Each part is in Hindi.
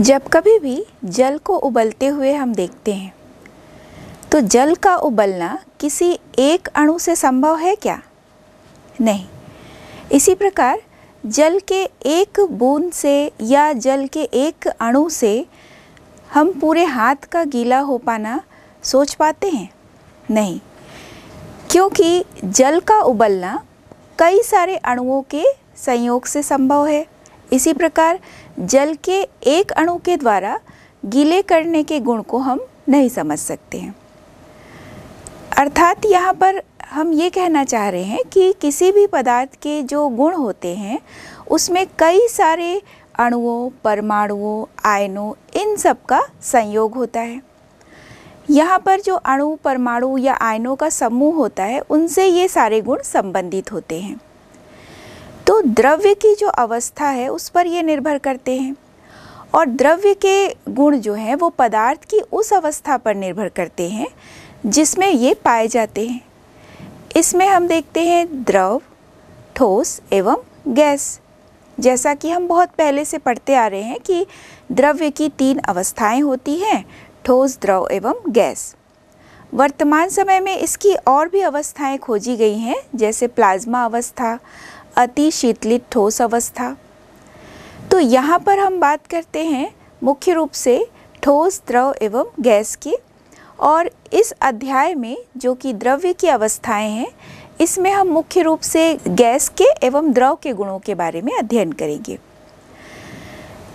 जब कभी भी जल को उबलते हुए हम देखते हैं तो जल का उबलना किसी एक अणु से संभव है क्या नहीं इसी प्रकार जल के एक बूंद से या जल के एक अणु से हम पूरे हाथ का गीला हो पाना सोच पाते हैं नहीं क्योंकि जल का उबलना कई सारे अणुओं के संयोग से संभव है इसी प्रकार जल के एक अणु के द्वारा गीले करने के गुण को हम नहीं समझ सकते हैं अर्थात यहाँ पर हम ये कहना चाह रहे हैं कि किसी भी पदार्थ के जो गुण होते हैं उसमें कई सारे अणुओं परमाणुओं आयनों इन सब का संयोग होता है यहाँ पर जो अणु परमाणु या आयनों का समूह होता है उनसे ये सारे गुण संबंधित होते हैं तो द्रव्य की जो अवस्था है उस पर ये निर्भर करते हैं और द्रव्य के गुण जो हैं वो पदार्थ की उस अवस्था पर निर्भर करते हैं जिसमें ये पाए जाते हैं इसमें हम देखते हैं द्रव ठोस एवं गैस जैसा कि हम बहुत पहले से पढ़ते आ रहे हैं कि द्रव्य की तीन अवस्थाएं होती हैं ठोस द्रव एवं गैस वर्तमान समय में इसकी और भी अवस्थाएं खोजी गई हैं जैसे प्लाज्मा अवस्था अति शीतलित ठोस अवस्था तो यहाँ पर हम बात करते हैं मुख्य रूप से ठोस द्रव एवं गैस की और इस अध्याय में जो कि द्रव्य की अवस्थाएं हैं इसमें हम मुख्य रूप से गैस के एवं द्रव के गुणों के बारे में अध्ययन करेंगे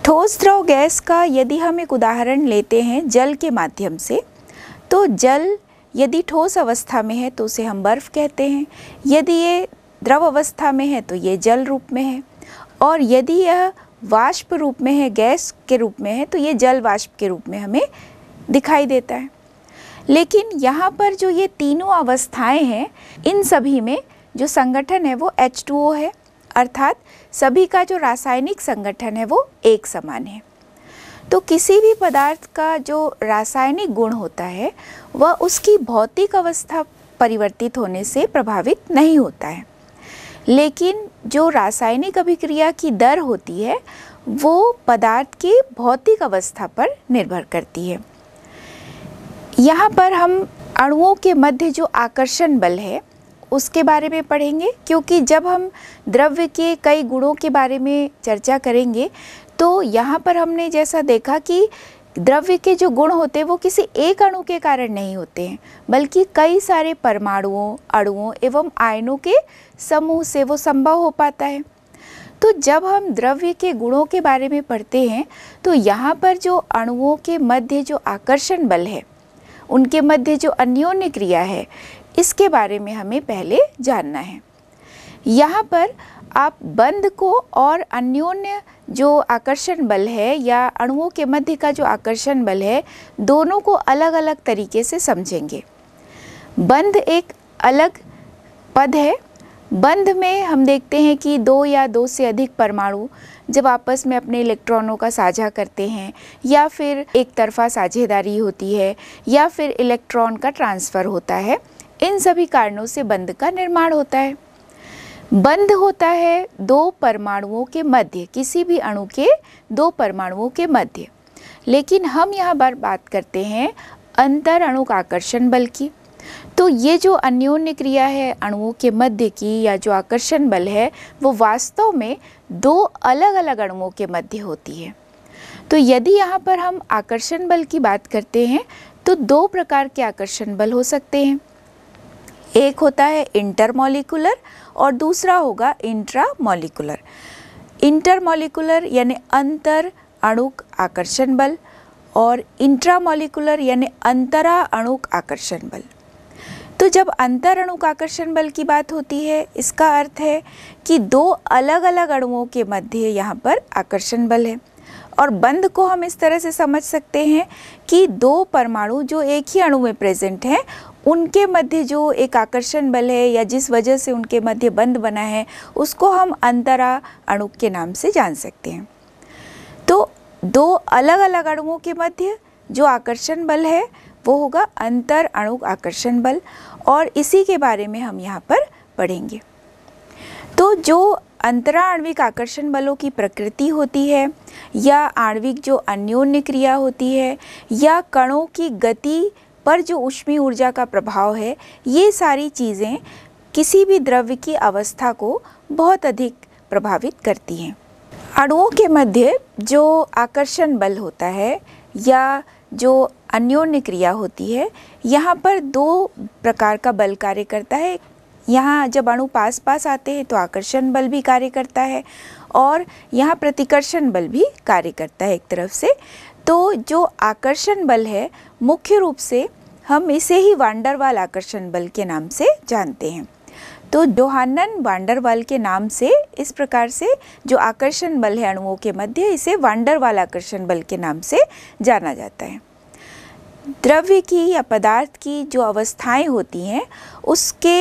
ठोस द्रव गैस का यदि हम एक उदाहरण लेते हैं जल के माध्यम से तो जल यदि ठोस अवस्था में है तो उसे हम बर्फ़ कहते हैं यदि ये द्रव अवस्था में है तो ये जल रूप में है और यदि यह वाष्प रूप में है गैस के रूप में है तो ये जल वाष्प के रूप में हमें दिखाई देता है लेकिन यहाँ पर जो ये तीनों अवस्थाएं हैं इन सभी में जो संगठन है वो H2O है अर्थात सभी का जो रासायनिक संगठन है वो एक समान है तो किसी भी पदार्थ का जो रासायनिक गुण होता है वह उसकी भौतिक अवस्था परिवर्तित होने से प्रभावित नहीं होता है लेकिन जो रासायनिक अभिक्रिया की दर होती है वो पदार्थ की भौतिक अवस्था पर निर्भर करती है यहाँ पर हम अणुओं के मध्य जो आकर्षण बल है उसके बारे में पढ़ेंगे क्योंकि जब हम द्रव्य के कई गुणों के बारे में चर्चा करेंगे तो यहाँ पर हमने जैसा देखा कि द्रव्य के जो गुण होते हैं वो किसी एक अणु के कारण नहीं होते हैं बल्कि कई सारे परमाणुओं अणुओं एवं आयनों के समूह से वो संभव हो पाता है तो जब हम द्रव्य के गुणों के बारे में पढ़ते हैं तो यहाँ पर जो अणुओं के मध्य जो आकर्षण बल है उनके मध्य जो अन्योन्य क्रिया है इसके बारे में हमें पहले जानना है यहाँ पर आप बंध को और अन्योन्य जो आकर्षण बल है या अणुओं के मध्य का जो आकर्षण बल है दोनों को अलग अलग तरीके से समझेंगे बंध एक अलग पद है बंध में हम देखते हैं कि दो या दो से अधिक परमाणु जब आपस में अपने इलेक्ट्रॉनों का साझा करते हैं या फिर एक तरफा साझेदारी होती है या फिर इलेक्ट्रॉन का ट्रांसफ़र होता है इन सभी कारणों से बंध का निर्माण होता है बंध होता है दो परमाणुओं के मध्य किसी भी अणु के दो परमाणुओं के मध्य लेकिन हम यहाँ पर बात करते हैं अंतर का आकर्षण बल की तो ये जो अन्योन्य क्रिया है अणुओं के मध्य की या जो आकर्षण बल है वो वास्तव में दो अलग अलग अणुओं के मध्य होती है तो यदि यहाँ पर हम आकर्षण बल की बात करते हैं तो दो प्रकार के आकर्षण बल हो सकते हैं एक होता है इंटरमोलिकुलर और दूसरा होगा इंट्रामोलिकुलर इंटरमोलिकुलर यानी अंतर अणुक आकर्षण बल और इंट्रामोलिकुलर यानी अंतरा अणुक आकर्षण बल तो जब अंतर अणु आकर्षण बल की बात होती है इसका अर्थ है कि दो अलग अलग अणुओं के मध्य यहाँ पर आकर्षण बल है और बंद को हम इस तरह से समझ सकते हैं कि दो परमाणु जो एक ही अणु में प्रेजेंट हैं उनके मध्य जो एक आकर्षण बल है या जिस वजह से उनके मध्य बंद बना है उसको हम अंतरा अणु के नाम से जान सकते हैं तो दो अलग अलग अणुओं के मध्य जो आकर्षण बल है वो होगा अंतर अणु आकर्षण बल और इसी के बारे में हम यहाँ पर पढ़ेंगे तो जो अंतराणविक आकर्षण बलों की प्रकृति होती है या आणविक जो अन्योन्य क्रिया होती है या कणों की गति पर जो उष्मी ऊर्जा का प्रभाव है ये सारी चीज़ें किसी भी द्रव्य की अवस्था को बहुत अधिक प्रभावित करती हैं अणुओं के मध्य जो आकर्षण बल होता है या जो अन्योन्य क्रिया होती है यहाँ पर दो प्रकार का बल कार्य करता है यहाँ जब अणु पास पास आते हैं तो आकर्षण बल भी कार्य करता है और यहाँ प्रतिकर्षण बल भी कार्य करता है एक तरफ से तो जो आकर्षण बल है मुख्य रूप से हम इसे ही वांडरवाल आकर्षण बल के नाम से जानते हैं तो जोहानन वांडरवाल के नाम से इस प्रकार से जो आकर्षण बल है अणुओं के मध्य इसे वांडरवाल आकर्षण बल के नाम से जाना जाता है द्रव्य की या पदार्थ की जो अवस्थाएं होती हैं उसके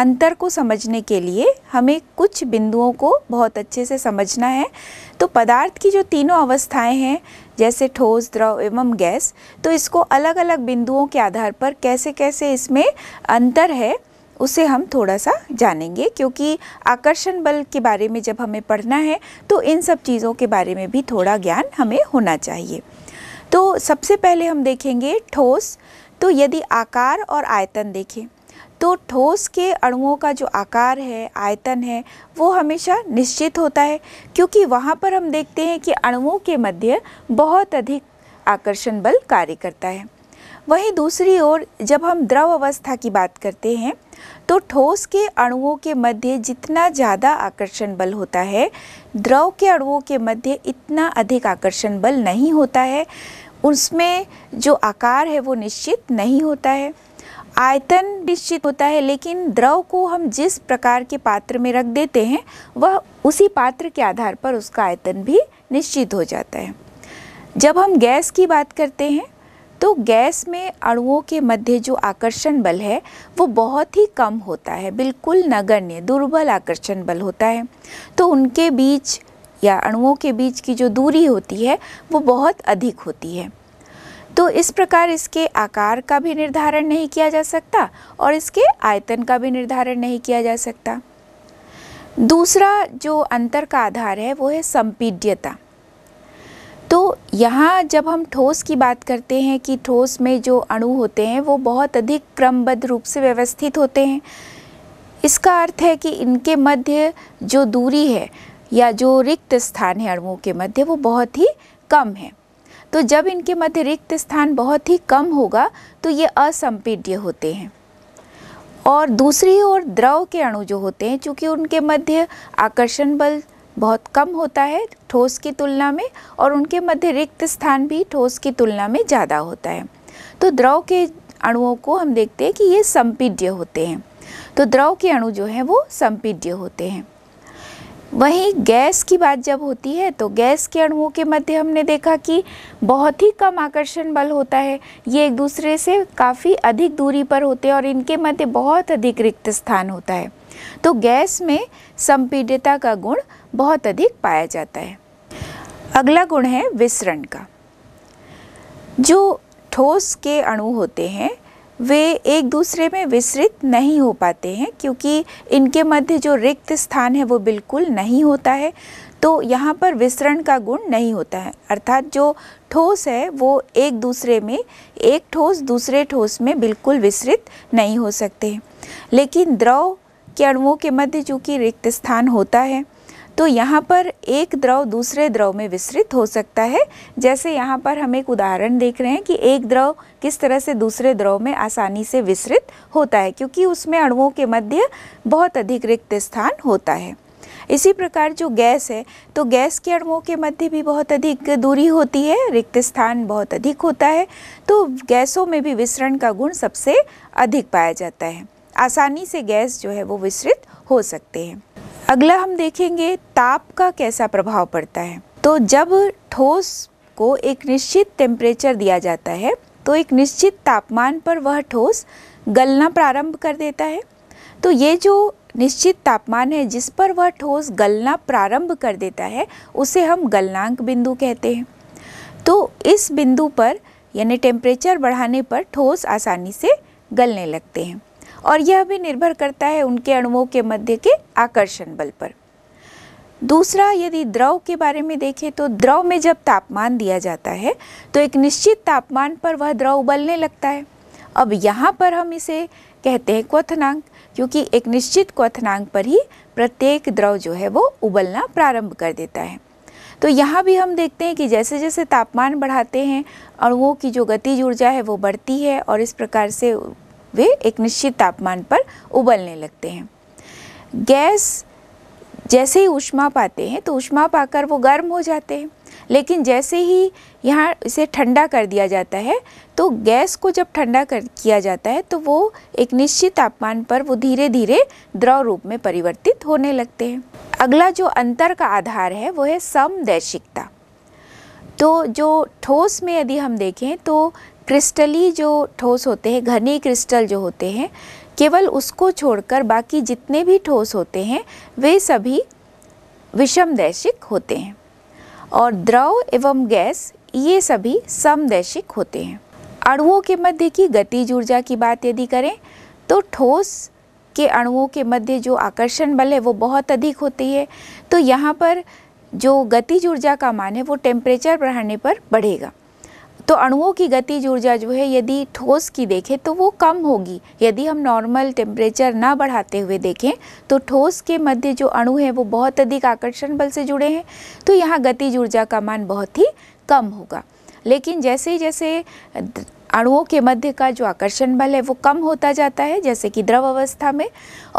अंतर को समझने के लिए हमें कुछ बिंदुओं को बहुत अच्छे से समझना है तो पदार्थ की जो तीनों अवस्थाएं हैं जैसे ठोस द्रव एवं गैस तो इसको अलग अलग बिंदुओं के आधार पर कैसे कैसे इसमें अंतर है उसे हम थोड़ा सा जानेंगे क्योंकि आकर्षण बल के बारे में जब हमें पढ़ना है तो इन सब चीज़ों के बारे में भी थोड़ा ज्ञान हमें होना चाहिए तो सबसे पहले हम देखेंगे ठोस तो यदि आकार और आयतन देखें तो ठोस के अणुओं का जो आकार है आयतन है वो हमेशा निश्चित होता है क्योंकि वहाँ पर हम देखते हैं कि अणुओं के मध्य बहुत अधिक आकर्षण बल कार्य करता है वहीं दूसरी ओर जब हम द्रव अवस्था की बात करते हैं तो ठोस के अणुओं के मध्य जितना ज़्यादा आकर्षण बल होता है द्रव के अणुओं के मध्य इतना अधिक आकर्षण बल नहीं होता है उसमें जो आकार है वो निश्चित नहीं होता है आयतन निश्चित होता है लेकिन द्रव को हम जिस प्रकार के पात्र में रख देते हैं वह उसी पात्र के आधार पर उसका आयतन भी निश्चित हो जाता है जब हम गैस की बात करते हैं तो गैस में अणुओं के मध्य जो आकर्षण बल है वो बहुत ही कम होता है बिल्कुल नगण्य दुर्बल आकर्षण बल होता है तो उनके बीच या अणुओं के बीच की जो दूरी होती है वो बहुत अधिक होती है तो इस प्रकार इसके आकार का भी निर्धारण नहीं किया जा सकता और इसके आयतन का भी निर्धारण नहीं किया जा सकता दूसरा जो अंतर का आधार है वो है संपीड्यता तो यहाँ जब हम ठोस की बात करते हैं कि ठोस में जो अणु होते हैं वो बहुत अधिक क्रमबद्ध रूप से व्यवस्थित होते हैं इसका अर्थ है कि इनके मध्य जो दूरी है या जो रिक्त स्थान है अणुओं के मध्य वो बहुत ही कम है तो जब इनके मध्य रिक्त स्थान बहुत ही कम होगा तो ये असंपीड्य होते हैं और दूसरी ओर द्रव के अणु जो होते हैं चूँकि उनके मध्य आकर्षण बल बहुत कम होता है ठोस की तुलना में और उनके मध्य रिक्त स्थान भी ठोस की तुलना में ज़्यादा होता है तो द्रव के अणुओं को हम देखते हैं कि ये संपीड्य होते हैं तो द्रव के अणु जो हैं वो संपीड्य होते हैं वहीं गैस की बात जब होती है तो गैस के अणुओं के मध्य हमने देखा कि बहुत ही कम आकर्षण बल होता है ये एक दूसरे से काफ़ी अधिक दूरी पर होते हैं और इनके मध्य बहुत अधिक रिक्त स्थान होता है तो गैस में संपीडिता का गुण बहुत अधिक पाया जाता है अगला गुण है विसरण का जो ठोस के अणु होते हैं वे एक दूसरे में विसरित नहीं हो पाते हैं क्योंकि इनके मध्य जो रिक्त स्थान है वो बिल्कुल नहीं होता है तो यहाँ पर विसरण का गुण नहीं होता है अर्थात जो ठोस है वो एक दूसरे में एक ठोस दूसरे ठोस में बिल्कुल विसरित नहीं हो सकते लेकिन द्रव के अणुओं के मध्य चूँकि रिक्त स्थान होता है तो यहाँ पर एक द्रव दूसरे द्रव में विस्तृत हो सकता है जैसे यहाँ पर हम एक उदाहरण देख रहे हैं कि एक द्रव किस तरह से दूसरे द्रव में आसानी से विस्तृत होता है क्योंकि उसमें अणुओं के मध्य बहुत अधिक रिक्त स्थान होता है इसी प्रकार जो गैस है तो गैस के अणुओं के मध्य भी बहुत अधिक दूरी होती है रिक्त स्थान बहुत अधिक होता है तो गैसों में भी विसरण का गुण सबसे अधिक पाया जाता है आसानी से गैस जो है वो विस्तृत हो सकते हैं अगला हम देखेंगे ताप का कैसा प्रभाव पड़ता है तो जब ठोस को एक निश्चित टेम्परेचर दिया जाता है तो एक निश्चित तापमान पर वह ठोस गलना प्रारंभ कर देता है तो ये जो निश्चित तापमान है जिस पर वह ठोस गलना प्रारंभ कर देता है उसे हम गलनांक बिंदु कहते हैं तो इस बिंदु पर यानी टेम्परेचर बढ़ाने पर ठोस आसानी से गलने लगते हैं और यह भी निर्भर करता है उनके अणुओं के मध्य के आकर्षण बल पर दूसरा यदि द्रव के बारे में देखें तो द्रव में जब तापमान दिया जाता है तो एक निश्चित तापमान पर वह द्रव उबलने लगता है अब यहाँ पर हम इसे कहते हैं क्वथनांक क्योंकि एक निश्चित क्वथनांक पर ही प्रत्येक द्रव जो है वो उबलना प्रारंभ कर देता है तो यहाँ भी हम देखते हैं कि जैसे जैसे तापमान बढ़ाते हैं अणुओं की जो गतिज ऊर्जा है वो बढ़ती है और इस प्रकार से वे एक निश्चित तापमान पर उबलने लगते हैं गैस जैसे ही उष्मा पाते हैं तो उष्मा पाकर वो गर्म हो जाते हैं लेकिन जैसे ही यहाँ इसे ठंडा कर दिया जाता है तो गैस को जब ठंडा कर किया जाता है तो वो एक निश्चित तापमान पर वो धीरे धीरे द्रव रूप में परिवर्तित होने लगते हैं अगला जो अंतर का आधार है वो है समदैशिकता तो जो ठोस में यदि हम देखें तो क्रिस्टली जो ठोस होते हैं घने क्रिस्टल जो होते हैं केवल उसको छोड़कर बाकी जितने भी ठोस होते हैं वे सभी विषम दैशिक होते हैं और द्रव एवं गैस ये सभी समदैशिक होते हैं अणुओं के मध्य की गतिज ऊर्जा की बात यदि करें तो ठोस के अणुओं के मध्य जो आकर्षण बल है वो बहुत अधिक होती है तो यहाँ पर जो गतिज ऊर्जा का मान है वो टेम्परेचर बढ़ाने पर बढ़ेगा तो अणुओं की गतिज ऊर्जा जो है यदि ठोस की देखें तो वो कम होगी यदि हम नॉर्मल टेम्परेचर ना बढ़ाते हुए देखें तो ठोस के मध्य जो अणु है वो बहुत अधिक आकर्षण बल से जुड़े हैं तो यहाँ गतिज ऊर्जा का मान बहुत ही कम होगा लेकिन जैसे ही जैसे अणुओं के मध्य का जो आकर्षण बल है वो कम होता जाता है जैसे कि द्रव अवस्था में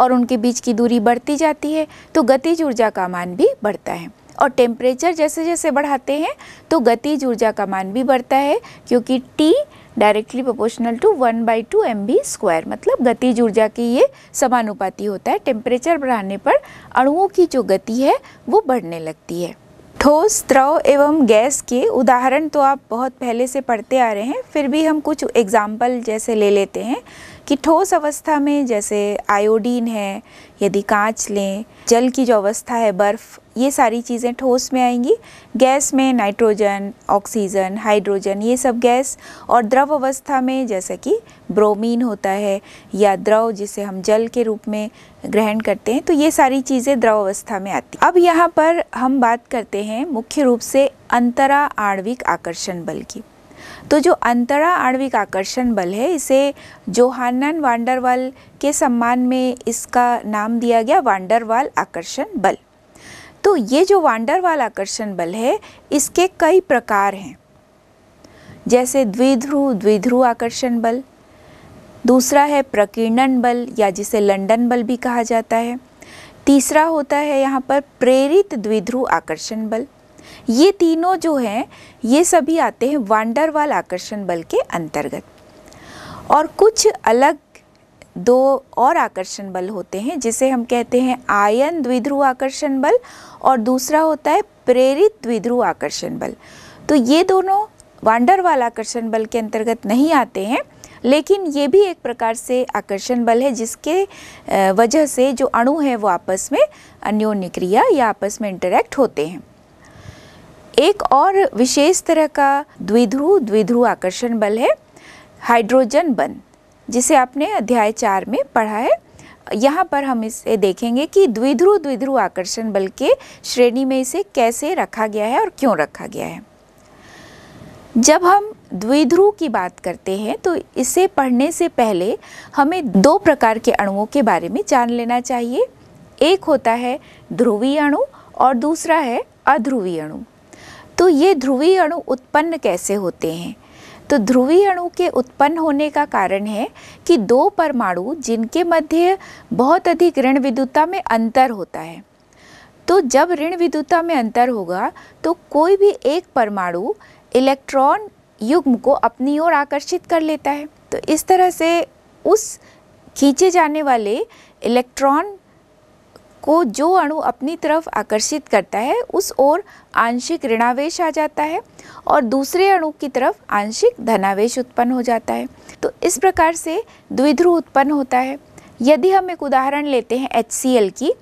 और उनके बीच की दूरी बढ़ती जाती है तो गतिज ऊर्जा का मान भी बढ़ता है और टेम्परेचर जैसे जैसे बढ़ाते हैं तो गतिज ऊर्जा का मान भी बढ़ता है क्योंकि T directly proportional to one by two M B square मतलब गतिज ऊर्जा की ये समानुपाती होता है टेम्परेचर बढ़ाने पर अणुओं की जो गति है वो बढ़ने लगती है ठोस द्रव एवं गैस के उदाहरण तो आप बहुत पहले से पढ़ते आ रहे हैं फिर भी हम कुछ एग्जाम्पल जैसे ले लेते हैं कि ठोस अवस्था में जैसे आयोडीन है यदि कांच लें जल की जो अवस्था है बर्फ़ ये सारी चीज़ें ठोस में आएंगी गैस में नाइट्रोजन ऑक्सीजन हाइड्रोजन ये सब गैस और द्रव अवस्था में जैसे कि ब्रोमीन होता है या द्रव जिसे हम जल के रूप में ग्रहण करते हैं तो ये सारी चीज़ें द्रव अवस्था में आती अब यहाँ पर हम बात करते हैं मुख्य रूप से अंतरा आणविक आकर्षण बल की तो जो अंतरा आणविक आकर्षण बल है इसे जोहानन वांडरवाल के सम्मान में इसका नाम दिया गया वांडरवाल आकर्षण बल तो ये जो वांडरवाल आकर्षण बल है इसके कई प्रकार हैं जैसे द्विध्रुव द्विध्रुव आकर्षण बल दूसरा है प्रकीर्णन बल या जिसे लंडन बल भी कहा जाता है तीसरा होता है यहाँ पर प्रेरित द्विध्रुव आकर्षण बल ये तीनों जो हैं ये सभी आते हैं वांडरवाल आकर्षण बल के अंतर्गत और कुछ अलग दो और आकर्षण बल होते हैं जिसे हम कहते हैं आयन द्विध्रुव आकर्षण बल और दूसरा होता है प्रेरित द्विध्रुव आकर्षण बल तो ये दोनों वांडरवाल आकर्षण बल के अंतर्गत नहीं आते हैं लेकिन ये भी एक प्रकार से आकर्षण बल है जिसके वजह से जो अणु है वो आपस में अन्योन्य क्रिया या आपस में इंटरेक्ट होते हैं एक और विशेष तरह का द्विध्रुव द्विध्रुव आकर्षण बल है हाइड्रोजन बन जिसे आपने अध्याय चार में पढ़ा है यहाँ पर हम इसे देखेंगे कि द्विध्रुव द्विध्रुव आकर्षण बल के श्रेणी में इसे कैसे रखा गया है और क्यों रखा गया है जब हम द्विध्रुव की बात करते हैं तो इसे पढ़ने से पहले हमें दो प्रकार के अणुओं के बारे में जान लेना चाहिए एक होता है ध्रुवीय अणु और दूसरा है अध्रुवीय अणु तो ये ध्रुवीय अणु उत्पन्न कैसे होते हैं तो ध्रुवीय अणु के उत्पन्न होने का कारण है कि दो परमाणु जिनके मध्य बहुत अधिक ऋण विद्युता में अंतर होता है तो जब ऋण विद्युता में अंतर होगा तो कोई भी एक परमाणु इलेक्ट्रॉन युग्म को अपनी ओर आकर्षित कर लेता है तो इस तरह से उस खींचे जाने वाले इलेक्ट्रॉन को जो अणु अपनी तरफ आकर्षित करता है उस ओर आंशिक ऋणावेश आ जाता है और दूसरे अणु की तरफ आंशिक धनावेश उत्पन्न हो जाता है तो इस प्रकार से द्विध्रुव उत्पन्न होता है यदि हम एक उदाहरण लेते हैं एच की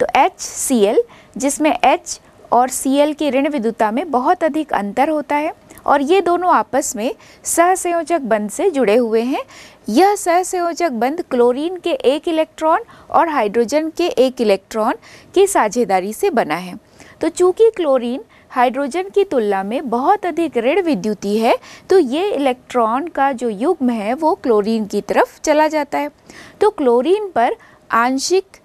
तो एच जिसमें एच और एल की ऋण विद्युता में बहुत अधिक अंतर होता है और ये दोनों आपस में सहसंयोजक बंध से जुड़े हुए हैं यह सहसंयोजक बंध क्लोरीन के एक इलेक्ट्रॉन और हाइड्रोजन के एक इलेक्ट्रॉन की साझेदारी से बना है तो चूंकि क्लोरीन हाइड्रोजन की तुलना में बहुत अधिक ऋण विद्युती है तो ये इलेक्ट्रॉन का जो युग्म है वो क्लोरीन की तरफ चला जाता है तो क्लोरीन पर आंशिक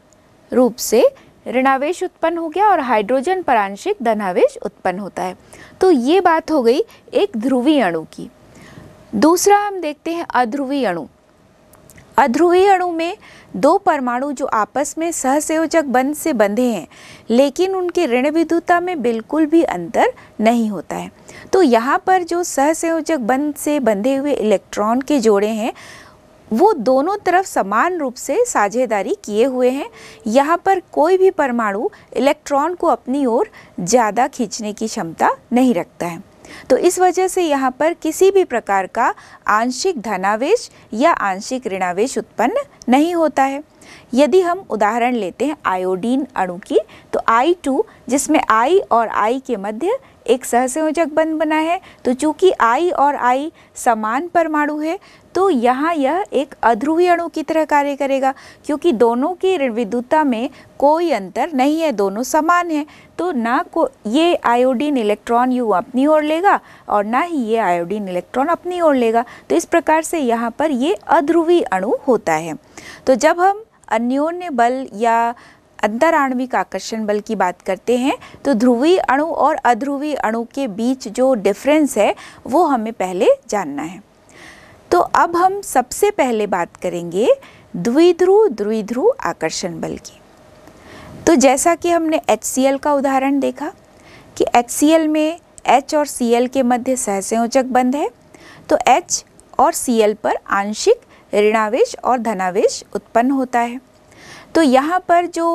रूप से ऋणावेश उत्पन्न हो गया और हाइड्रोजन पर आंशिक धनावेश उत्पन्न होता है तो ये बात हो गई एक ध्रुवीय अणु की दूसरा हम देखते हैं अध्रुवी अणु अध्रुवी अणु में दो परमाणु जो आपस में सहसंयोजक बंध से बंधे हैं लेकिन उनके ऋण विद्युता में बिल्कुल भी अंतर नहीं होता है तो यहाँ पर जो सहसंयोजक बंध से बंधे हुए इलेक्ट्रॉन के जोड़े हैं वो दोनों तरफ समान रूप से साझेदारी किए हुए हैं यहाँ पर कोई भी परमाणु इलेक्ट्रॉन को अपनी ओर ज़्यादा खींचने की क्षमता नहीं रखता है तो इस वजह से यहाँ पर किसी भी प्रकार का आंशिक धनावेश या आंशिक ऋणावेश उत्पन्न नहीं होता है यदि हम उदाहरण लेते हैं आयोडीन अणु की तो I2 जिसमें I और I के मध्य एक सहसंयोजक बंध बना है तो चूंकि आई और आई समान परमाणु है तो यहाँ यह एक अध्रुवी अणु की तरह कार्य करेगा क्योंकि दोनों की विद्युता में कोई अंतर नहीं है दोनों समान है तो ना को ये आयोडीन इलेक्ट्रॉन यू अपनी ओर लेगा और ना ही ये आयोडीन इलेक्ट्रॉन अपनी ओर लेगा तो इस प्रकार से यहाँ पर ये अध्रुवी अणु होता है तो जब हम अन्योन्य बल या अंतर आणविक आकर्षण बल की बात करते हैं तो ध्रुवी अणु और अध्रुवी अणु के बीच जो डिफरेंस है वो हमें पहले जानना है तो अब हम सबसे पहले बात करेंगे द्विध्रुव द्विध्रुव आकर्षण बल की तो जैसा कि हमने एच का उदाहरण देखा कि एच में एच और सी के मध्य सहसंयोजक बंध है तो एच और सी पर आंशिक ऋणावेश और धनावेश उत्पन्न होता है तो यहाँ पर जो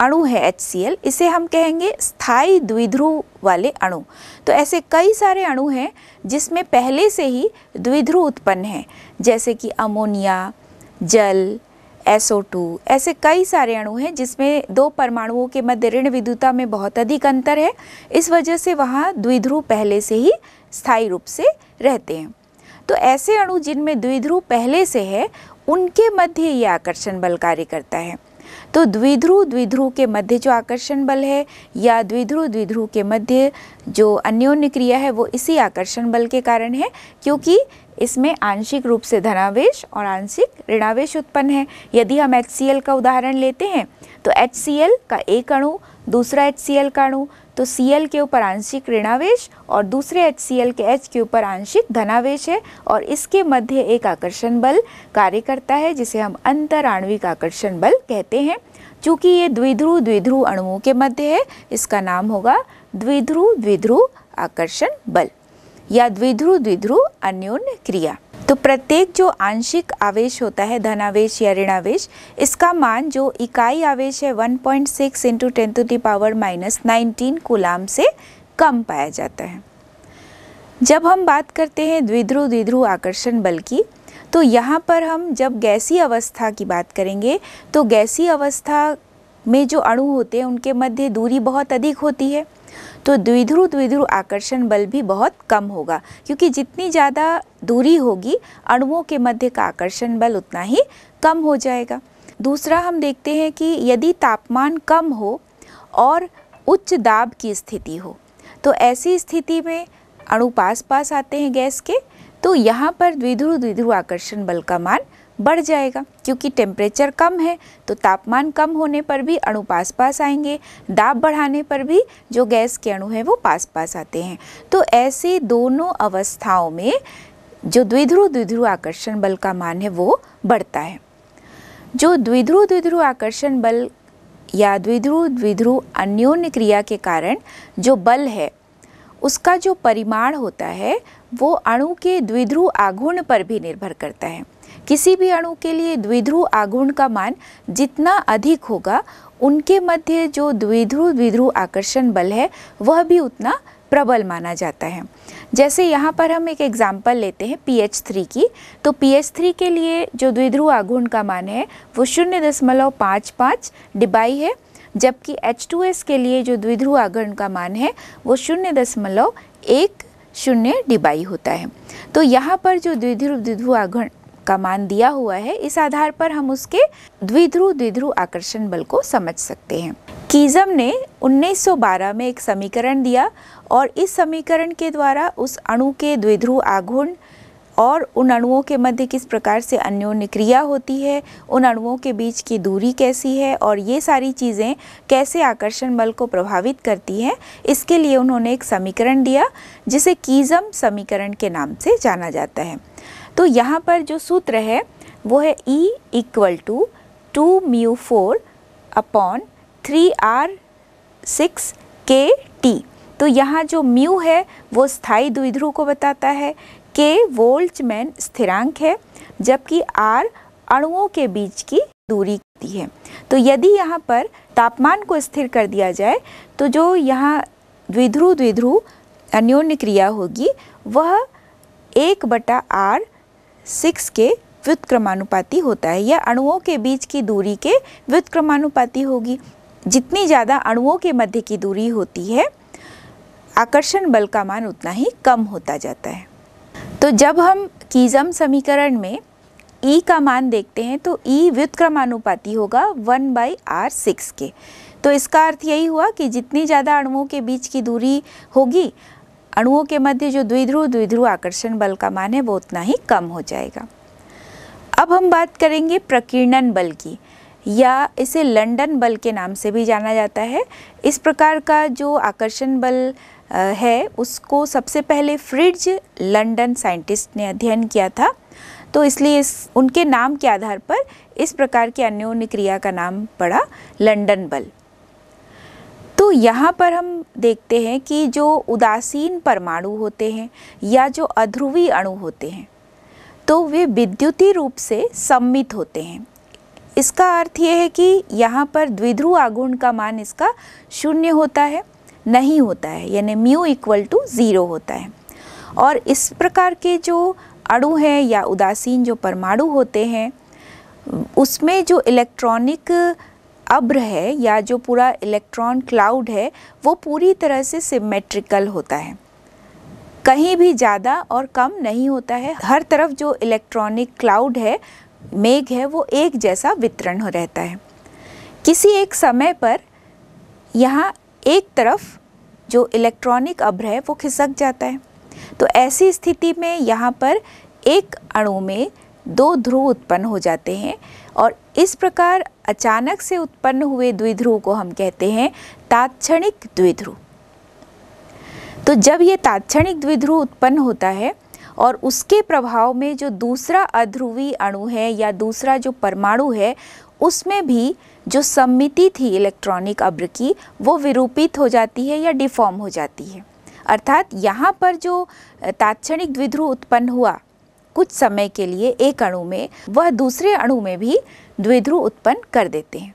अणु है एच इसे हम कहेंगे स्थायी द्विध्रुव वाले अणु तो ऐसे कई सारे अणु हैं जिसमें पहले से ही द्विध्रुव उत्पन्न हैं जैसे कि अमोनिया जल SO2 ऐसे कई सारे अणु हैं जिसमें दो परमाणुओं के मध्य ऋण विद्युता में बहुत अधिक अंतर है इस वजह से वहाँ द्विध्रुव पहले से ही स्थायी रूप से रहते हैं तो ऐसे अणु जिनमें द्विध्रुव पहले से है उनके मध्य ये आकर्षण बल कार्य करता है तो द्विध्रुव द्विध्रुव के मध्य जो आकर्षण बल है या द्विध्रुव द्विध्रुव के मध्य जो अन्योन्य क्रिया है वो इसी आकर्षण बल के कारण है क्योंकि इसमें आंशिक रूप से धनावेश और आंशिक ऋणावेश उत्पन्न है यदि हम एच का उदाहरण लेते हैं तो एच का एक अणु दूसरा एच सी एल का अणु तो सी एल के ऊपर आंशिक ऋणावेश और दूसरे एच सी एल के एच के ऊपर आंशिक धनावेश है और इसके मध्य एक आकर्षण बल कार्य करता है जिसे हम आणविक आकर्षण बल कहते हैं चूँकि ये द्विध्रुव द्विध्रुव अणुओं के मध्य है इसका नाम होगा द्विध्रुव द्विध्रुव आकर्षण बल या द्विध्रुव द्विध्रुव अन्योन्य क्रिया तो प्रत्येक जो आंशिक आवेश होता है धनावेश या ऋणावेश इसका मान जो इकाई आवेश है 1.6 point six into ten to the power minus nineteen coulomb से कम पाया जाता है जब हम बात करते हैं द्विध्रुव द्विध्रुव आकर्षण बल की तो यहाँ पर हम जब गैसी अवस्था की बात करेंगे तो गैसी अवस्था में जो अणु होते हैं उनके मध्य दूरी बहुत अधिक होती है तो द्विध्रु द्विध्रु आकर्षण बल भी बहुत कम होगा क्योंकि जितनी ज़्यादा दूरी होगी अणुओं के मध्य का आकर्षण बल उतना ही कम हो जाएगा दूसरा हम देखते हैं कि यदि तापमान कम हो और उच्च दाब की स्थिति हो तो ऐसी स्थिति में अणु पास पास आते हैं गैस के तो यहाँ पर द्विध्रु द्विध्रुव आकर्षण बल का मान बढ़ जाएगा क्योंकि टेम्परेचर कम है तो तापमान कम होने पर भी अणु पास पास आएंगे दाब बढ़ाने पर भी जो गैस के अणु हैं वो पास पास आते हैं तो ऐसे दोनों अवस्थाओं में जो द्विध्रुव द्विध्रुव आकर्षण बल का मान है वो बढ़ता है जो द्विध्रुव द्विध्रुव आकर्षण बल या द्विध्रुव द्विध्रुव अन्योन्य क्रिया के कारण जो बल है उसका जो परिमाण होता है वो अणु के द्विध्रुव आघूर्ण पर भी निर्भर करता है किसी भी अणु के लिए द्विध्रुव आगुण का मान जितना अधिक होगा उनके मध्य जो द्विध्रुव द्विध्रुव आकर्षण बल है वह भी उतना प्रबल माना जाता है जैसे यहाँ पर हम एक एग्जाम्पल लेते हैं पी एच थ्री की तो पी एच थ्री के लिए जो द्विध्रुव आघूर्ण का मान है वो शून्य दशमलव पाँच पाँच डिबाई है जबकि एच टू एस के लिए जो द्विध्रुव आघूर्ण का मान है वो शून्य दशमलव एक शून्य डिबाई होता है तो यहाँ पर जो द्विध्रुव द्विध्रुव आघूर्ण का मान दिया हुआ है इस आधार पर हम उसके द्विध्रुव द्विध्रुव आकर्षण बल को समझ सकते हैं कीजम ने 1912 में एक समीकरण दिया और इस समीकरण के द्वारा उस अणु के द्विध्रुव आघूर्ण और उन अणुओं के मध्य किस प्रकार से अन्योन्य क्रिया होती है उन अणुओं के बीच की दूरी कैसी है और ये सारी चीज़ें कैसे आकर्षण बल को प्रभावित करती हैं इसके लिए उन्होंने एक समीकरण दिया जिसे कीजम समीकरण के नाम से जाना जाता है तो यहाँ पर जो सूत्र है वो है E equal to two mu four upon three R six K T तो यहाँ जो म्यू है वो स्थायी द्विध्रुव को बताता है के वोल्टमैन स्थिरांक है जबकि आर अणुओं के बीच की दूरी होती है तो यदि यहाँ पर तापमान को स्थिर कर दिया जाए तो जो यहाँ द्विध्रुव द्विध्रुव अन्योन्य क्रिया होगी वह एक बटा आर सिक्स के व्युत्क्रमानुपाती होता है या अणुओं के बीच की दूरी के व्युत्क्रमानुपाती होगी जितनी ज़्यादा अणुओं के मध्य की दूरी होती है आकर्षण बल का मान उतना ही कम होता जाता है तो जब हम कीजम समीकरण में ई e का मान देखते हैं तो ई e व्युत्क्रमानुपाती होगा वन बाई आर सिक्स के तो इसका अर्थ यही हुआ कि जितनी ज़्यादा अणुओं के बीच की दूरी होगी अणुओं के मध्य जो द्विध्रुव द्विध्रुव आकर्षण बल का मान है वो उतना ही कम हो जाएगा अब हम बात करेंगे प्रकीर्णन बल की या इसे लंडन बल के नाम से भी जाना जाता है इस प्रकार का जो आकर्षण बल है उसको सबसे पहले फ्रिज लंडन साइंटिस्ट ने अध्ययन किया था तो इसलिए इस उनके नाम के आधार पर इस प्रकार के अन्योन्य क्रिया का नाम पड़ा लंडन बल तो यहाँ पर हम देखते हैं कि जो उदासीन परमाणु होते हैं या जो अध्रुवी अणु होते हैं तो वे विद्युती रूप से सम्मित होते हैं इसका अर्थ यह है कि यहाँ पर द्विध्रुव आगुण का मान इसका शून्य होता है नहीं होता है यानी म्यू इक्वल टू ज़ीरो होता है और इस प्रकार के जो अणु हैं या उदासीन जो परमाणु होते हैं उसमें जो इलेक्ट्रॉनिक अब्र है या जो पूरा इलेक्ट्रॉन क्लाउड है वो पूरी तरह से सिमेट्रिकल होता है कहीं भी ज़्यादा और कम नहीं होता है हर तरफ जो इलेक्ट्रॉनिक क्लाउड है मेघ है वो एक जैसा वितरण हो रहता है किसी एक समय पर यहाँ एक तरफ जो इलेक्ट्रॉनिक अभ्र है वो खिसक जाता है तो ऐसी स्थिति में यहाँ पर एक अणु में दो ध्रुव उत्पन्न हो जाते हैं और इस प्रकार अचानक से उत्पन्न हुए द्विध्रुव को हम कहते हैं तात्क्षणिक द्विध्रुव तो जब ये तात्क्षणिक द्विध्रुव उत्पन्न होता है और उसके प्रभाव में जो दूसरा अध्रुवी अणु है या दूसरा जो परमाणु है उसमें भी जो सम्मिति थी इलेक्ट्रॉनिक अब्र की वो विरूपित हो जाती है या डिफॉर्म हो जाती है अर्थात यहाँ पर जो तात्क्षणिक द्विध्रुव उत्पन्न हुआ कुछ समय के लिए एक अणु में वह दूसरे अणु में भी द्विध्रुव उत्पन्न कर देते हैं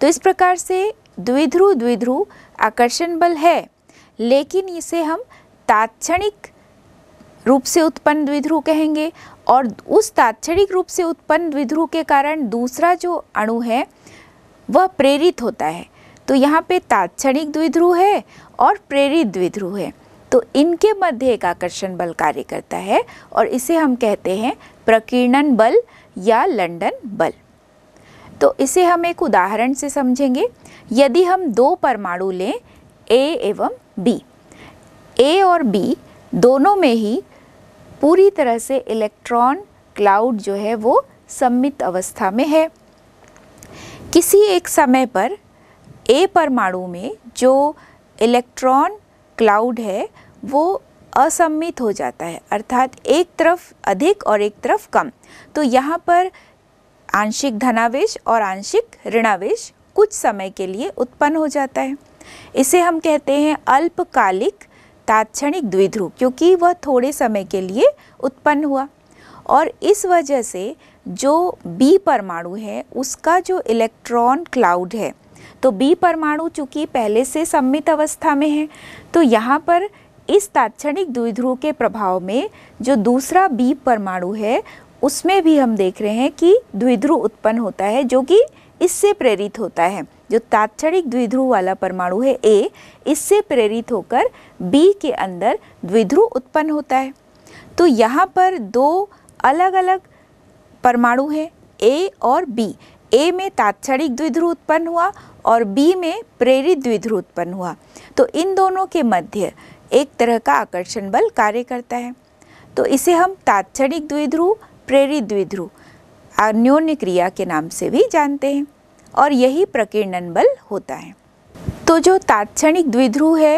तो इस प्रकार से द्विध्रुव द्विध्रुव आकर्षण बल है लेकिन इसे हम तात्क्षणिक रूप से उत्पन्न द्विध्रुव कहेंगे और उस तात्क्षणिक रूप से उत्पन्न द्विध्रुव के कारण दूसरा जो अणु है वह प्रेरित होता है तो यहाँ पे तात्क्षणिक द्विध्रुव है और प्रेरित द्विध्रुव है तो इनके मध्य एक आकर्षण बल कार्य करता है और इसे हम कहते हैं प्रकीर्णन बल या लंडन बल तो इसे हम एक उदाहरण से समझेंगे यदि हम दो परमाणु लें ए एवं बी ए और बी दोनों में ही पूरी तरह से इलेक्ट्रॉन क्लाउड जो है वो सम्मित अवस्था में है किसी एक समय पर ए परमाणु में जो इलेक्ट्रॉन क्लाउड है वो असम्मित हो जाता है अर्थात एक तरफ अधिक और एक तरफ कम तो यहाँ पर आंशिक धनावेश और आंशिक ऋणावेश कुछ समय के लिए उत्पन्न हो जाता है इसे हम कहते हैं अल्पकालिक तात्क्षणिक द्विध्रुव क्योंकि वह थोड़े समय के लिए उत्पन्न हुआ और इस वजह से जो बी परमाणु है उसका जो इलेक्ट्रॉन क्लाउड है तो बी परमाणु चूँकि पहले से सम्मित अवस्था में है तो यहाँ पर इस तात्क्षणिक द्विध्रुव के प्रभाव में जो दूसरा बी परमाणु है उसमें भी हम देख रहे हैं कि द्विध्रुव उत्पन्न होता है जो कि इससे प्रेरित होता है जो तात्क्षणिक द्विध्रुव वाला परमाणु है ए इससे प्रेरित होकर बी के अंदर द्विध्रुव उत्पन्न होता है तो यहाँ पर दो अलग अलग परमाणु हैं ए और बी ए में तात्क्षणिक द्विध्रुव उत्पन्न हुआ और बी में प्रेरित द्विध्रुव उत्पन्न हुआ तो इन दोनों के मध्य एक तरह का आकर्षण बल कार्य करता है तो इसे हम तात्क्षणिक द्विध्रुव प्रेरित द्विध्रुव अन्योन्य क्रिया के नाम से भी जानते हैं और यही प्रकीर्णन बल होता है तो जो तात्क्षणिक द्विध्रुव है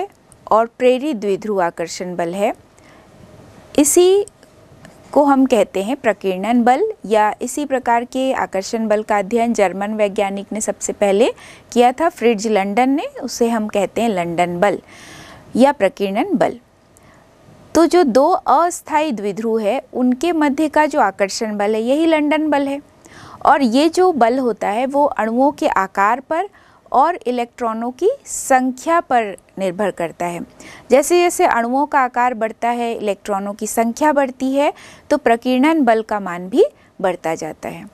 और प्रेरित द्विध्रुव आकर्षण बल है इसी को हम कहते हैं प्रकीर्णन बल या इसी प्रकार के आकर्षण बल का अध्ययन जर्मन वैज्ञानिक ने सबसे पहले किया था फ्रिज लंडन ने उसे हम कहते हैं लंडन बल या प्रकीर्णन बल तो जो दो अस्थायी द्विध्रुव है उनके मध्य का जो आकर्षण बल है यही लंडन बल है और ये जो बल होता है वो अणुओं के आकार पर और इलेक्ट्रॉनों की संख्या पर निर्भर करता है जैसे जैसे अणुओं का आकार बढ़ता है इलेक्ट्रॉनों की संख्या बढ़ती है तो प्रकीर्णन बल का मान भी बढ़ता जाता है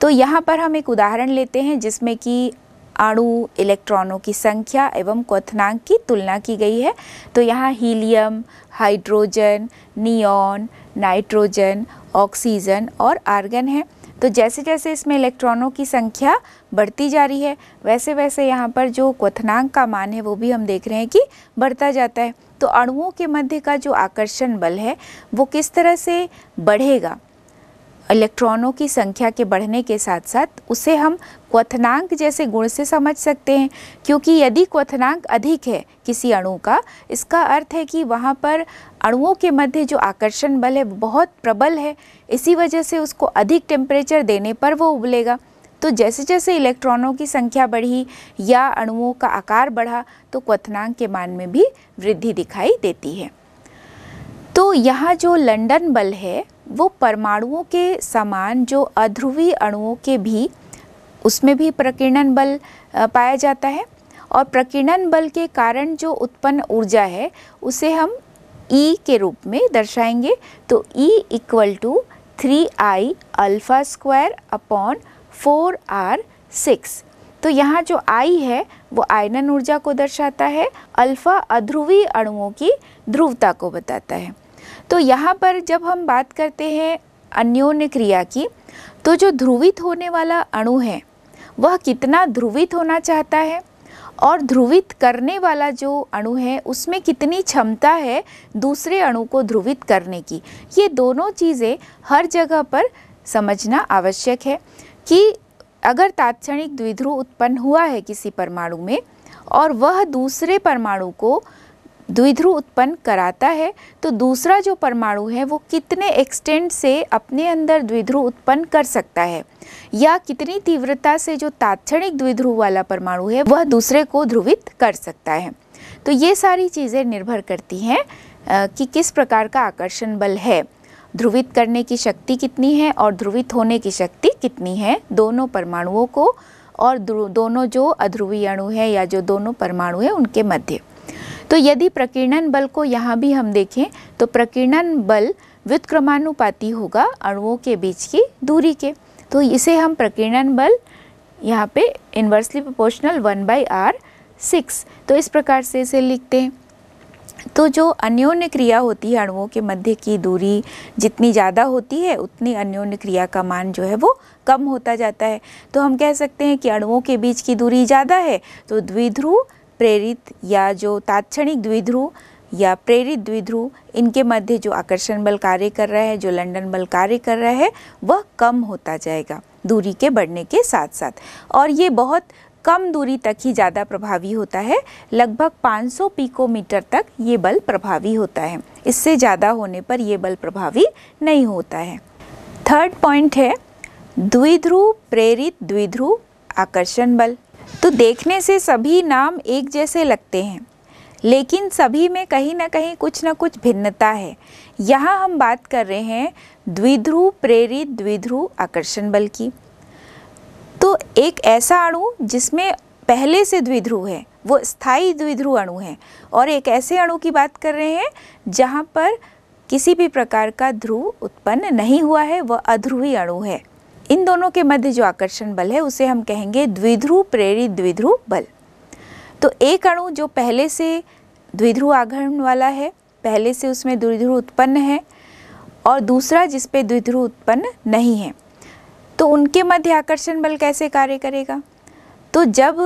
तो यहाँ पर हम एक उदाहरण लेते हैं जिसमें कि अणु इलेक्ट्रॉनों की संख्या एवं क्वथनांक की तुलना की गई है तो यहाँ helium hydrogen neon nitrogen oxygen और आर्गन है तो जैसे जैसे इसमें इलेक्ट्रॉनों की संख्या बढ़ती जा रही है वैसे वैसे यहाँ पर जो क्वथनांक का मान है वो भी हम देख रहे हैं कि बढ़ता जाता है तो अणुओं के मध्य का जो आकर्षण बल है वो किस तरह से बढ़ेगा इलेक्ट्रॉनों की संख्या के बढ़ने के साथ साथ उसे हम क्वथनांक जैसे गुण से समझ सकते हैं क्योंकि यदि क्वथनांक अधिक है किसी अणु का इसका अर्थ है कि वहाँ पर अणुओं के मध्य जो आकर्षण बल है बहुत प्रबल है इसी वजह से उसको अधिक टेम्परेचर देने पर वो उबलेगा तो जैसे जैसे इलेक्ट्रॉनों की संख्या बढ़ी या अणुओं का आकार बढ़ा तो क्वथनांक के मान में भी वृद्धि दिखाई देती है तो यहाँ जो लंडन बल है वो परमाणुओं के समान जो अध्रुवी अणुओं के भी उसमें भी प्रकीर्णन बल पाया जाता है और प्रकीर्णन बल के कारण जो उत्पन्न ऊर्जा है उसे हम ई e के रूप में दर्शाएंगे तो E equal to three I alpha square upon four R six तो यहाँ जो आई है वो आयनन ऊर्जा को दर्शाता है अल्फ़ा अध्रुवी अणुओं की ध्रुवता को बताता है तो यहाँ पर जब हम बात करते हैं अन्योन्य क्रिया की तो जो ध्रुवित होने वाला अणु है वह कितना ध्रुवित होना चाहता है और ध्रुवित करने वाला जो अणु है उसमें कितनी क्षमता है दूसरे अणु को ध्रुवित करने की ये दोनों चीज़ें हर जगह पर समझना आवश्यक है कि अगर तात्क्षणिक द्विध्रुव उत्पन्न हुआ है किसी परमाणु में और वह दूसरे परमाणु को द्विध्रुव उत्पन्न कराता है तो दूसरा जो परमाणु है वो कितने एक्सटेंट से अपने अंदर द्विध्रुव उत्पन्न कर सकता है या कितनी तीव्रता से जो तात्क्षणिक द्विध्रुव वाला परमाणु है वह दूसरे को ध्रुवित कर सकता है तो ये सारी चीज़ें निर्भर करती हैं कि किस प्रकार का आकर्षण बल है ध्रुवित करने की शक्ति कितनी है और ध्रुवित होने की शक्ति कितनी है दोनों परमाणुओं को और दोनों जो अध्रुवी अणु है या जो दोनों परमाणु है उनके मध्य तो यदि प्रकीर्णन बल को यहाँ भी हम देखें तो प्रकीर्णन बल व्युत्क्रमानुपाती होगा अणुओं के बीच की दूरी के तो इसे हम प्रकीर्णन बल यहाँ पे inversely proportional one by R six तो इस प्रकार से इसे लिखते हैं तो जो अन्योन्य क्रिया होती है अणुओं के मध्य की दूरी जितनी ज़्यादा होती है उतनी अन्योन्य क्रिया का मान जो है वो कम होता जाता है तो हम कह सकते हैं कि अणुओं के बीच की दूरी ज़्यादा है तो द्विध्रुव प्रेरित या जो तात्क्षणिक द्विध्रुव या प्रेरित द्विध्रुव इनके मध्य जो आकर्षण बल कार्य कर रहा है जो लंडन बल कार्य कर रहा है वह कम होता जाएगा दूरी के बढ़ने के साथ साथ और ये बहुत कम दूरी तक ही ज़्यादा प्रभावी होता है लगभग 500 पिकोमीटर तक ये बल प्रभावी होता है इससे ज़्यादा होने पर यह बल प्रभावी नहीं होता है थर्ड पॉइंट है द्विध्रुव प्रेरित द्विध्रुव आकर्षण बल तो देखने से सभी नाम एक जैसे लगते हैं लेकिन सभी में कहीं ना कहीं कुछ ना कुछ भिन्नता है यहाँ हम बात कर रहे हैं द्विध्रुव प्रेरित द्विध्रुव आकर्षण बल की तो एक ऐसा अणु जिसमें पहले से द्विध्रुव है वो स्थायी द्विध्रुव अणु है और एक ऐसे अणु की बात कर रहे हैं जहाँ पर किसी भी प्रकार का ध्रुव उत्पन्न नहीं हुआ है वह अध्रुवी अणु है इन दोनों के मध्य जो आकर्षण बल है उसे हम कहेंगे द्विध्रुव प्रेरित द्विध्रुव बल तो एक अणु जो पहले से द्विध्रुव आघरण वाला है पहले से उसमें द्विध्रुव उत्पन्न है और दूसरा जिस पे द्विध्रुव उत्पन्न नहीं है तो उनके मध्य आकर्षण बल कैसे कार्य करेगा तो जब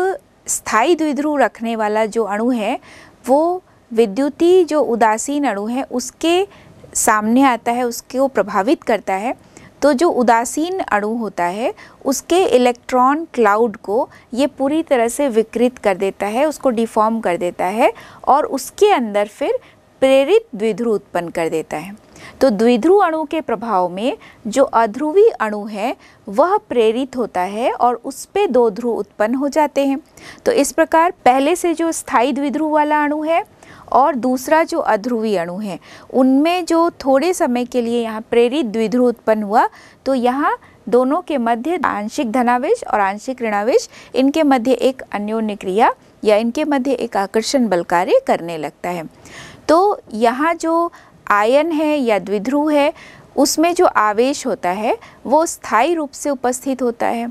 स्थायी द्विध्रुव रखने वाला जो अणु है वो विद्युतीय जो उदासीन अणु है उसके सामने आता है उसको प्रभावित करता है तो जो उदासीन अणु होता है उसके इलेक्ट्रॉन क्लाउड को ये पूरी तरह से विकृत कर देता है उसको डिफॉर्म कर देता है और उसके अंदर फिर प्रेरित द्विध्रुव उत्पन्न कर देता है तो द्विध्रुव अणु के प्रभाव में जो अध्रुवी अणु है वह प्रेरित होता है और उस पर दो ध्रुव उत्पन्न हो जाते हैं तो इस प्रकार पहले से जो स्थायी द्विध्रुव वाला अणु है और दूसरा जो अध्रुवी अणु है उनमें जो थोड़े समय के लिए यहाँ प्रेरित द्विध्रुव उत्पन्न हुआ तो यहाँ दोनों के मध्य आंशिक धनावेश और आंशिक ऋणावेश इनके मध्य एक अन्योन्य क्रिया या इनके मध्य एक आकर्षण बल कार्य करने लगता है तो यहाँ जो आयन है या द्विध्रुव है उसमें जो आवेश होता है वो स्थायी रूप से उपस्थित होता है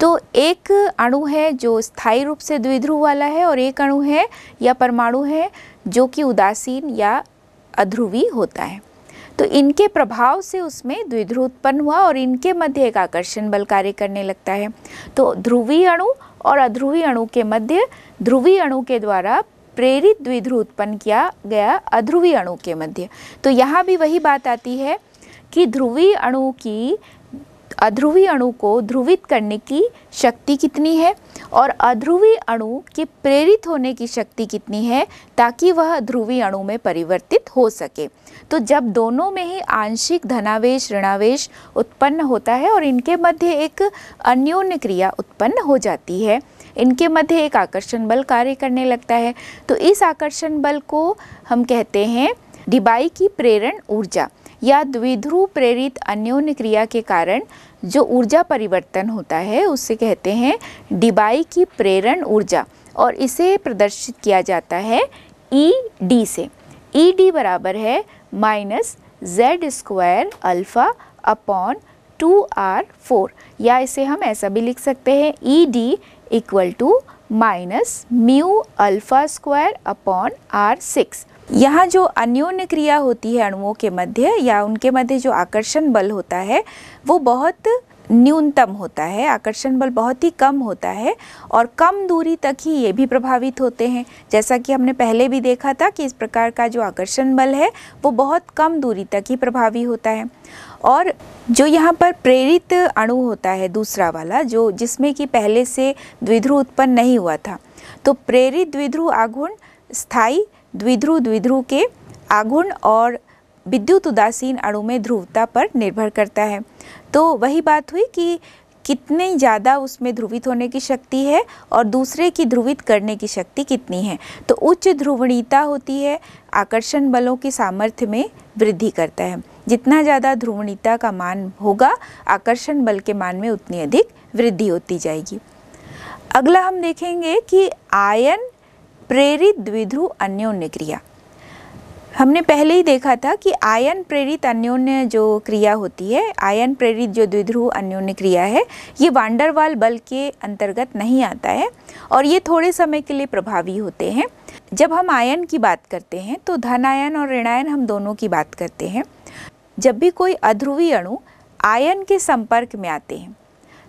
तो एक अणु है जो स्थायी रूप से द्विध्रुव वाला है और एक अणु है या परमाणु है जो कि उदासीन या अध्रुवी होता है तो इनके प्रभाव से उसमें द्विध्रुव उत्पन्न हुआ और इनके मध्य एक आकर्षण बल कार्य करने लगता है तो ध्रुवी अणु और अध्रुवी अणु के मध्य ध्रुवी अणु के द्वारा प्रेरित द्विध्रुव उत्पन्न किया गया अध्रुवी अणु के मध्य तो यहाँ भी वही बात आती है कि ध्रुवी अणु की अध्रुवी अणु को ध्रुवित करने की शक्ति कितनी है और अध्रुवी अणु के प्रेरित होने की शक्ति कितनी है ताकि वह ध्रुवी अणु में परिवर्तित हो सके तो जब दोनों में ही आंशिक धनावेश ऋणावेश उत्पन्न होता है और इनके मध्य एक अन्योन्य क्रिया उत्पन्न हो जाती है इनके मध्य एक आकर्षण बल कार्य करने लगता है तो इस आकर्षण बल को हम कहते हैं डिबाई की प्रेरण ऊर्जा या द्विध्रुव प्रेरित अन्योन्य क्रिया के कारण जो ऊर्जा परिवर्तन होता है उसे कहते हैं डिबाई की प्रेरण ऊर्जा और इसे प्रदर्शित किया जाता है ई e डी से ई e डी बराबर है minus Z square alpha upon two R four या इसे हम ऐसा भी लिख सकते हैं E D equal to minus mu alpha square upon R six यहाँ जो अन्योन्य क्रिया होती है अणुओं के मध्य या उनके मध्य जो आकर्षण बल होता है वो बहुत न्यूनतम होता है आकर्षण बल बहुत ही कम होता है और कम दूरी तक ही ये भी प्रभावित होते हैं जैसा कि हमने पहले भी देखा था कि इस प्रकार का जो आकर्षण बल है वो बहुत कम दूरी तक ही प्रभावी होता है और जो यहाँ पर प्रेरित अणु होता है दूसरा वाला जो जिसमें कि पहले से द्विध्रुव उत्पन्न नहीं हुआ था तो प्रेरित द्विध्रुव आगुण स्थायी द्विध्रुव द्विध्रुव के आगुण और विद्युत उदासीन अणु में ध्रुवता पर निर्भर करता है तो वही बात हुई कि कितने ज़्यादा उसमें ध्रुवित होने की शक्ति है और दूसरे की ध्रुवित करने की शक्ति कितनी है तो उच्च ध्रुवणीता होती है आकर्षण बलों के सामर्थ्य में वृद्धि करता है जितना ज़्यादा ध्रुवणीता का मान होगा आकर्षण बल के मान में उतनी अधिक वृद्धि होती जाएगी अगला हम देखेंगे कि आयन प्रेरित द्विध्रुव अन्योन्य क्रिया हमने पहले ही देखा था कि आयन प्रेरित अन्योन्य जो क्रिया होती है आयन प्रेरित जो द्विध्रुव अन्योन्य क्रिया है ये वांडरवाल बल के अंतर्गत नहीं आता है और ये थोड़े समय के लिए प्रभावी होते हैं जब हम आयन की बात करते हैं तो धनायन और ऋणायन हम दोनों की बात करते हैं जब भी कोई अध्रुवी अणु आयन के संपर्क में आते हैं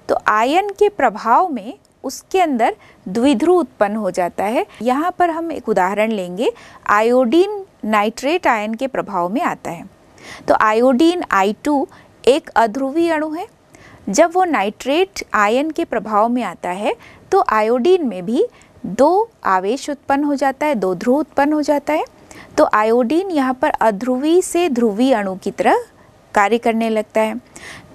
तो आयन के प्रभाव में उसके अंदर द्विध्रुव उत्पन्न हो जाता है यहाँ पर हम एक उदाहरण लेंगे आयोडीन नाइट्रेट आयन के प्रभाव में आता है तो आयोडीन आई टू एक अध्रुवी अणु है जब वो नाइट्रेट आयन के प्रभाव में आता है तो आयोडीन में भी दो आवेश उत्पन्न हो जाता है दो ध्रुव उत्पन्न हो जाता है तो आयोडीन यहाँ पर अध्रुवी से ध्रुवी अणु की तरह कार्य करने लगता है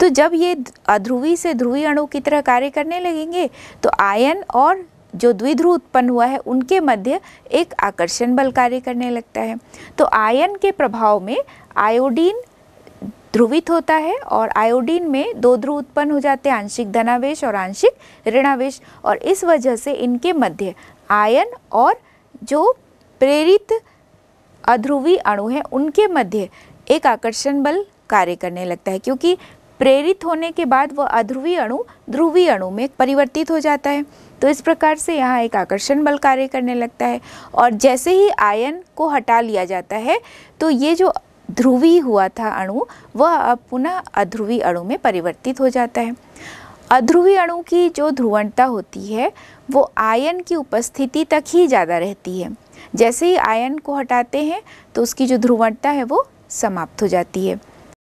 तो जब ये अध्रुवी से ध्रुवी अणु की तरह कार्य करने लगेंगे तो आयन और जो द्विध्रुव उत्पन्न हुआ है उनके मध्य एक आकर्षण बल कार्य करने लगता है तो आयन के प्रभाव में आयोडीन ध्रुवित होता है और आयोडीन में दो ध्रुव उत्पन्न हो जाते हैं आंशिक धनावेश और आंशिक ऋणावेश और इस वजह से इनके मध्य आयन और जो प्रेरित अध्रुवी अणु हैं उनके मध्य एक आकर्षण बल कार्य करने लगता है क्योंकि प्रेरित होने के बाद वह अध्रुवी अणु ध्रुवी अणु में परिवर्तित हो जाता है तो इस प्रकार से यहाँ एक आकर्षण बल कार्य करने लगता है और जैसे ही आयन को हटा लिया जाता है तो ये जो ध्रुवी हुआ था अणु वह अब पुनः अध्रुवी अणु में परिवर्तित हो जाता है अध्रुवी अणु की जो ध्रुवणता होती है वो आयन की उपस्थिति तक ही ज़्यादा रहती है जैसे ही आयन को हटाते हैं तो उसकी जो ध्रुवणता है वो समाप्त हो जाती है